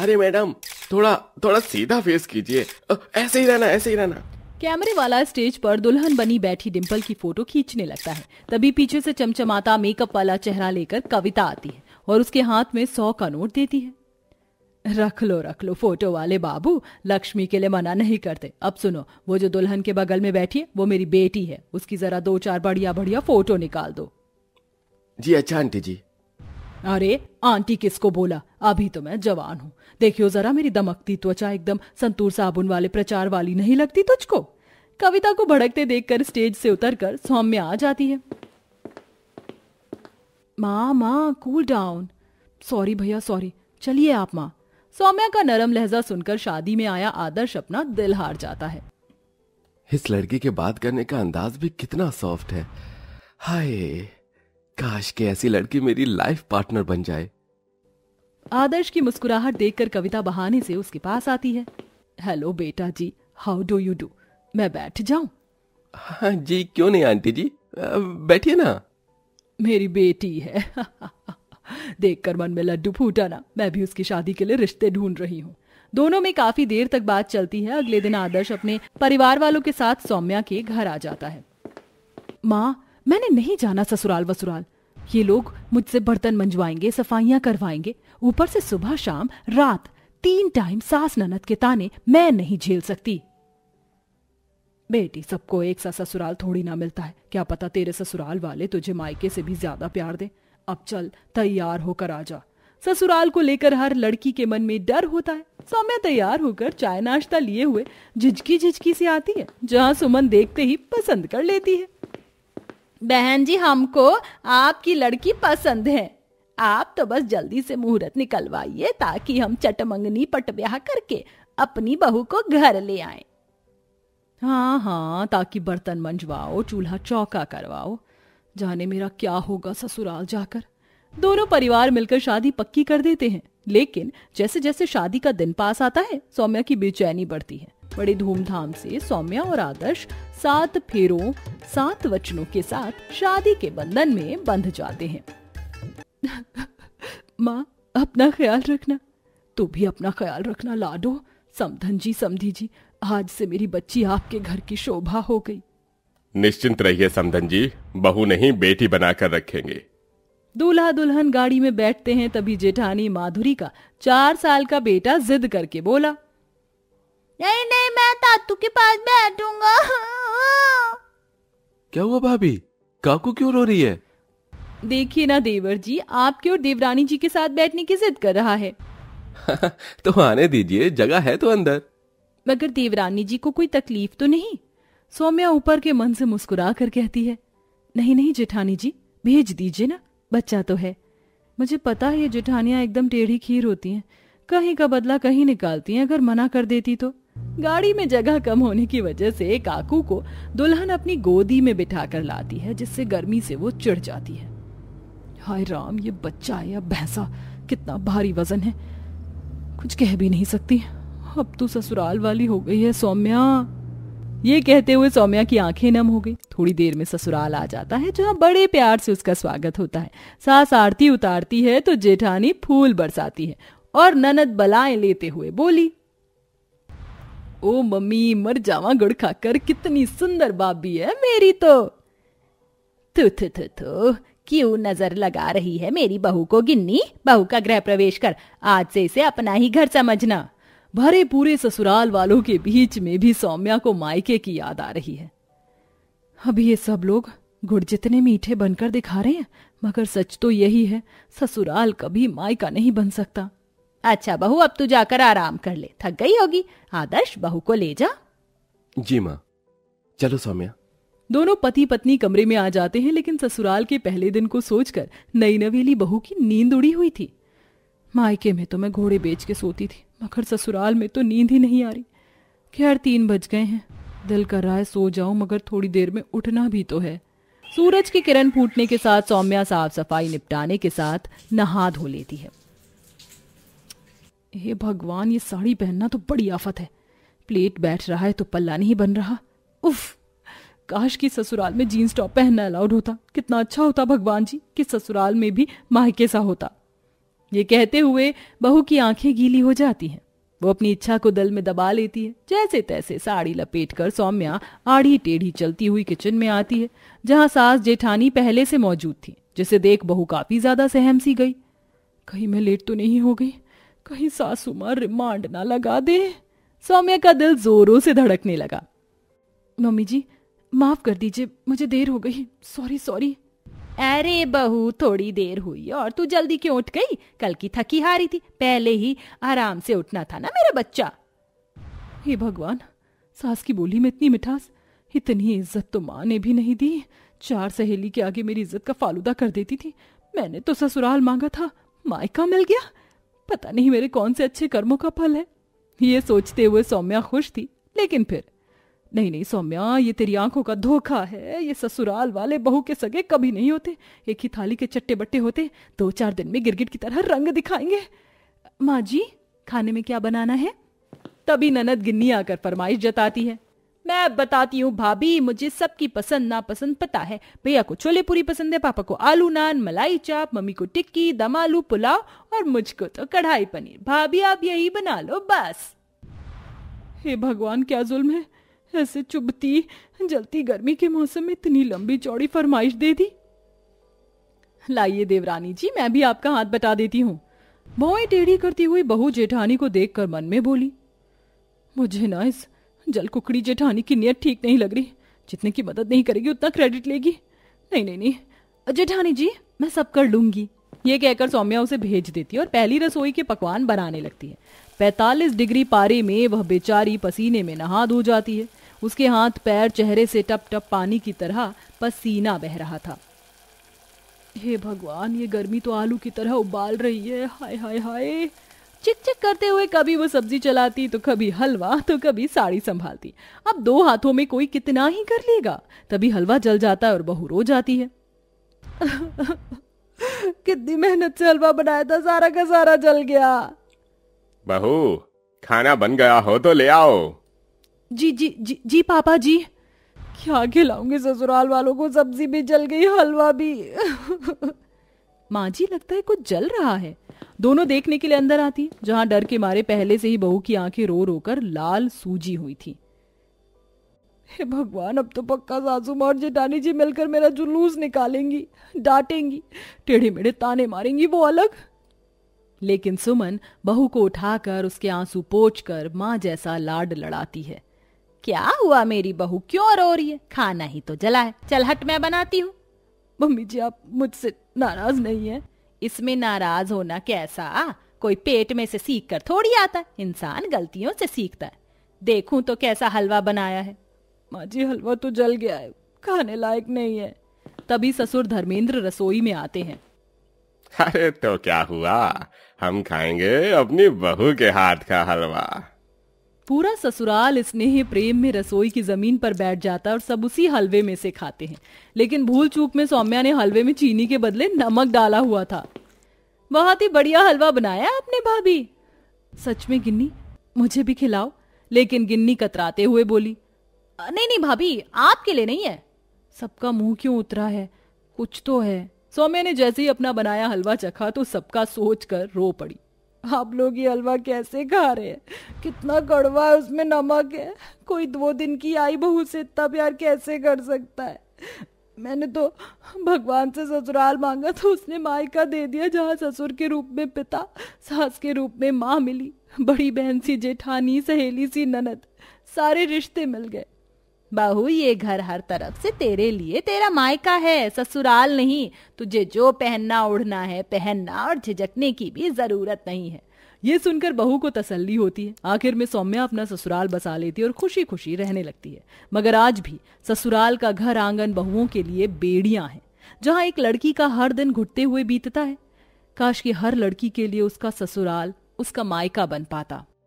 अरे मैडम थोड़ा थोड़ा सीधा फेस कीजिए ऐसे ही रहना ऐसे ही रहना कैमरे वाला स्टेज पर दुल्हन बनी बैठी डिंपल की फोटो खींचने लगता है तभी पीछे से चमचमाता मेकअप वाला चेहरा लेकर कविता आती है और उसके हाथ में सौ का नोट देती है रख लो रख लो फोटो वाले बाबू लक्ष्मी के लिए मना नहीं करते अब सुनो वो जो दुल्हन के बगल में बैठी है वो मेरी बेटी है उसकी जरा दो चार बढ़िया बढ़िया फोटो निकाल दो जी अच्छा आंटी जी अरे आंटी किसको बोला अभी तो मैं जवान हूँ देखियो जरा मेरी दमकती त्वचा एकदम संतूर साबुन वाले प्रचार वाली नहीं लगती तुझको कविता को भड़कते देखकर स्टेज से उतरकर सौम्य आ जाती है माँ माँ कूल डाउन सॉरी भैया सॉरी चलिए आप माँ सौम्या का नरम लहजा सुनकर शादी में आया आदर्श अपना दिल हार जाता है इस लड़की के बात करने का अंदाज भी कितना सॉफ्ट है हाय काश के ऐसी लड़की मेरी लाइफ पार्टनर बन जाए आदर्श की मुस्कुराहट देखकर कविता बहाने से उसके पास आती है हेलो बेटा जी हाउ डू यू डू मैं बैठ जाऊं हाँ जी क्यों नहीं आंटी जी बैठिए ना मेरी बेटी है देखकर मन में लड्डू फूटा ना मैं भी उसकी शादी के लिए रिश्ते ढूंढ रही हूँ दोनों में काफी देर तक बात चलती है अगले दिन आदर्श अपने परिवार वालों के साथ सौम्या के घर आ जाता है माँ मैंने नहीं जाना ससुराल वसुराल ये लोग मुझसे बर्तन मंजवाएंगे सफाइयां करवाएंगे ऊपर से सुबह शाम रात तीन टाइम सास ननद के ताने मैं नहीं झेल सकती बेटी सबको एक सा ससुराल थोड़ी ना मिलता है क्या पता तेरे ससुराल वाले तुझे मायके से भी ज्यादा प्यार दे अब चल तैयार होकर आ जा ससुराल को लेकर हर लड़की के मन में डर होता है सौम्य तैयार होकर चाय नाश्ता लिए हुए झिझकी झिझकी से आती है जहाँ सुमन देखते ही पसंद कर लेती है बहन जी हमको आपकी लड़की पसंद है आप तो बस जल्दी से मुहूर्त निकलवाइए ताकि हम चटमंगनी पट ब्याह करके अपनी बहू को घर ले आए हाँ हाँ ताकि बर्तन मंजवाओ चूल्हा चौका करवाओ जाने मेरा क्या होगा ससुराल जाकर दोनों परिवार मिलकर शादी पक्की कर देते हैं लेकिन जैसे जैसे शादी का दिन पास आता है सौम्या की बेचैनी बढ़ती है बड़े धूमधाम से सौम्या और आदर्श सात फेरों सात वचनों के साथ शादी के बंधन में बंध जाते हैं माँ अपना ख्याल रखना तो भी अपना ख्याल रखना लाडो समधन जी समधी जी आज से मेरी बच्ची आपके घर की शोभा हो गई निश्चिंत रहिए समधन जी बहू नहीं बेटी बनाकर रखेंगे दूल्हा दुल्हन गाड़ी में बैठते हैं तभी जेठानी माधुरी का चार साल का बेटा जिद करके बोला नहीं नहीं मैं तातू के पास बैठूंगा क्या हुआ भाभी काकू क्यों रो रही है देखिए ना देवर जी आपके और देवरानी जी के साथ बैठने की जिद कर रहा है तो आने दीजिए जगह है तो अंदर मगर देवरानी जी को कोई तकलीफ तो नहीं सौम्या ऊपर के मन से मुस्कुरा कर कहती है नहीं नहीं जेठानी जी भेज दीजिए ना बच्चा तो है मुझे पता है ये जेठानियाँ एकदम टेढ़ी खीर होती हैं कहीं का बदला कहीं निकालती हैं अगर मना कर देती तो गाड़ी में जगह कम होने की वजह से काकू को दुल्हन अपनी गोदी में बिठा कर लाती है जिससे गर्मी से वो चिड़ जाती है हाय राम ये बच्चा है या भैंसा कितना भारी वजन है कुछ कह भी नहीं सकती अब तो ससुराल वाली हो गई है सौम्या ये कहते हुए सौम्या की आंखें नम हो गई थोड़ी देर में ससुराल आ जाता है जहाँ बड़े प्यार से उसका स्वागत होता है सास आरती उतारती है तो जेठानी फूल बरसाती है और ननद बलाएं लेते हुए बोली ओ मम्मी मर जावा गुड़ खाकर कितनी सुंदर बाबी है मेरी तो थू थू थू थू क्यों नजर लगा रही है मेरी बहू को गिन्नी बहू का गृह प्रवेश कर आज से इसे अपना ही घर समझना भरे पूरे ससुराल वालों के बीच में भी सौम्या को मायके की याद आ रही है अभी ये सब लोग गुड़ जितने मीठे बनकर दिखा रहे हैं मगर सच तो यही है ससुराल कभी मायका नहीं बन सकता अच्छा बहू अब तू जाकर आराम कर ले थक गई होगी आदर्श बहू को ले जा जी माँ चलो सौम्या दोनों पति पत्नी कमरे में आ जाते हैं लेकिन ससुराल के पहले दिन को सोचकर नई नवेली बहू की नींद उड़ी हुई थी मायके में तो मैं घोड़े बेच के सोती थी मगर ससुराल में तो नींद ही नहीं आ रही खैर तीन बज गए हैं दिल कर रहा है सो जाओ मगर थोड़ी देर में उठना भी तो है सूरज की किरण फूटने के साथ सौम्या साफ सफाई निपटाने के साथ नहा धो लेती है हे भगवान ये साड़ी पहनना तो बड़ी आफत है प्लेट बैठ रहा है तो पल्ला नहीं बन रहा उफ काश की ससुराल में जीन्स टॉप पहनना अलाउड होता कितना अच्छा होता भगवान जी कि ससुराल में भी मायके सा होता ये कहते हुए बहू की आंखें गीली हो जाती हैं वो अपनी इच्छा को दल में दबा लेती है जैसे तैसे साड़ी लपेट कर सौम्या आड़ी टेढ़ी चलती हुई किचन में आती है जहां सास जेठानी पहले से मौजूद थी जिसे देख बहू काफी ज्यादा सहम सी गई कहीं मैं लेट तो नहीं हो गई कहीं सासू मां रिमांड ना लगा दे सौम्या का दिल जोरों से धड़कने लगा मम्मी जी माफ कर दीजिए मुझे देर हो गई सॉरी सॉरी अरे बहू थोड़ी देर हुई और तू जल्दी क्यों उठ गई कल की थकी हारी थी पहले ही आराम से उठना था ना मेरा बच्चा हे भगवान सास की बोली में इतनी मिठास इतनी इज्जत तो माँ ने भी नहीं दी चार सहेली के आगे मेरी इज्जत का फालूदा कर देती थी मैंने तो ससुराल मांगा था मायका मिल गया पता नहीं मेरे कौन से अच्छे कर्मों का फल है ये सोचते हुए सौम्या खुश थी लेकिन फिर नहीं नहीं सौम्या ये तेरी आंखों का धोखा है ये ससुराल वाले बहू के सगे कभी नहीं होते एक ही थाली के चट्टे बट्टे होते दो चार दिन में गिरगिट की तरह रंग दिखाएंगे माँ जी खाने में क्या बनाना है तभी ननद गिन्नी आकर फरमाइश जताती है मैं बताती हूँ भाभी मुझे सबकी पसंद ना पसंद पता है भैया को छोले पूरी पसंद है पापा को आलू नान मलाई चाप मम्मी को टिक्की दम आलू पुलाव और मुझको तो कढ़ाई पनीर भाभी आप यही बना लो बस हे भगवान क्या जुल्म है ऐसे चुभती जलती गर्मी के मौसम में इतनी लंबी चौड़ी फरमाइश दे दी लाइए देवरानी जी मैं भी आपका हाथ बटा देती हूँ भौएं टेढ़ी करती हुई बहू जेठानी को देखकर मन में बोली मुझे ना इस जल कुकड़ी जेठानी की नियत ठीक नहीं लग रही जितने की मदद नहीं करेगी उतना क्रेडिट लेगी नहीं नहीं नहीं जेठानी जी मैं सब कर लूंगी ये कहकर सौम्या उसे भेज देती है और पहली रसोई के पकवान बनाने लगती है पैतालीस डिग्री पारे में वह बेचारी पसीने में नहा धो जाती है उसके हाथ पैर चेहरे से टप टप पानी की तरह पसीना बह रहा था हे भगवान ये गर्मी तो आलू की तरह उबाल रही है हाय हाय हाय चिक चिक करते हुए कभी वो सब्जी चलाती तो कभी हलवा तो कभी साड़ी संभालती अब दो हाथों में कोई कितना ही कर लेगा तभी हलवा जल जाता है और बहू रो जाती है कितनी मेहनत से हलवा बनाया था सारा का सारा जल गया बहू खाना बन गया हो तो ले आओ जी जी जी जी पापा जी क्या खिलाऊंगी ससुराल वालों को सब्जी भी जल गई हलवा भी माँ जी लगता है कुछ जल रहा है दोनों देखने के लिए अंदर आती जहां डर के मारे पहले से ही बहू की आंखें रो रोकर लाल सूजी हुई थी हे भगवान अब तो पक्का सासू माँ और जेठानी जी मिलकर मेरा जुलूस निकालेंगी डांटेंगी टेढ़े मेढ़े ताने मारेंगी वो अलग लेकिन सुमन बहू को उठाकर उसके आंसू पोच कर मां जैसा लाड लड़ाती है क्या हुआ मेरी बहू क्यों रो रही है खाना ही तो जला है चल हट मैं बनाती हूँ मम्मी जी आप मुझसे नाराज नहीं है इसमें नाराज होना कैसा कोई पेट में से सीख कर थोड़ी आता इंसान गलतियों से सीखता है देखूं तो कैसा हलवा बनाया है माँ जी हलवा तो जल गया है खाने लायक नहीं है तभी ससुर धर्मेंद्र रसोई में आते हैं अरे तो क्या हुआ हम खाएंगे अपनी बहू के हाथ का हलवा पूरा ससुराल स्नेह प्रेम में रसोई की जमीन पर बैठ जाता है और सब उसी हलवे में से खाते हैं लेकिन भूल चूक में सौम्या ने हलवे में चीनी के बदले नमक डाला हुआ था बहुत ही बढ़िया हलवा बनाया आपने भाभी सच में गिन्नी मुझे भी खिलाओ लेकिन गिन्नी कतराते हुए बोली नहीं नहीं भाभी आपके लिए नहीं है सबका मुंह क्यों उतरा है कुछ तो है सौम्या ने जैसे ही अपना बनाया हलवा चखा तो सबका सोच कर रो पड़ी आप लोग ये हलवा कैसे खा रहे हैं कितना कड़वा है उसमें नमक है कोई दो दिन की आई बहू से इतना प्यार कैसे कर सकता है मैंने तो भगवान से ससुराल मांगा तो उसने मायका दे दिया जहाँ ससुर के रूप में पिता सास के रूप में माँ मिली बड़ी बहन सी जेठानी सहेली सी ननद सारे रिश्ते मिल गए बहू ये घर हर तरफ से तेरे लिए तेरा मायका है ससुराल नहीं तुझे जो पहनना ओढ़ना है पहनना और झिझकने की भी जरूरत नहीं है ये सुनकर बहू को तसल्ली होती है आखिर में सौम्या अपना ससुराल बसा लेती है और खुशी खुशी रहने लगती है मगर आज भी ससुराल का घर आंगन बहुओं के लिए बेड़ियां हैं जहां एक लड़की का हर दिन घुटते हुए बीतता है काश कि हर लड़की के लिए उसका ससुराल उसका मायका बन पाता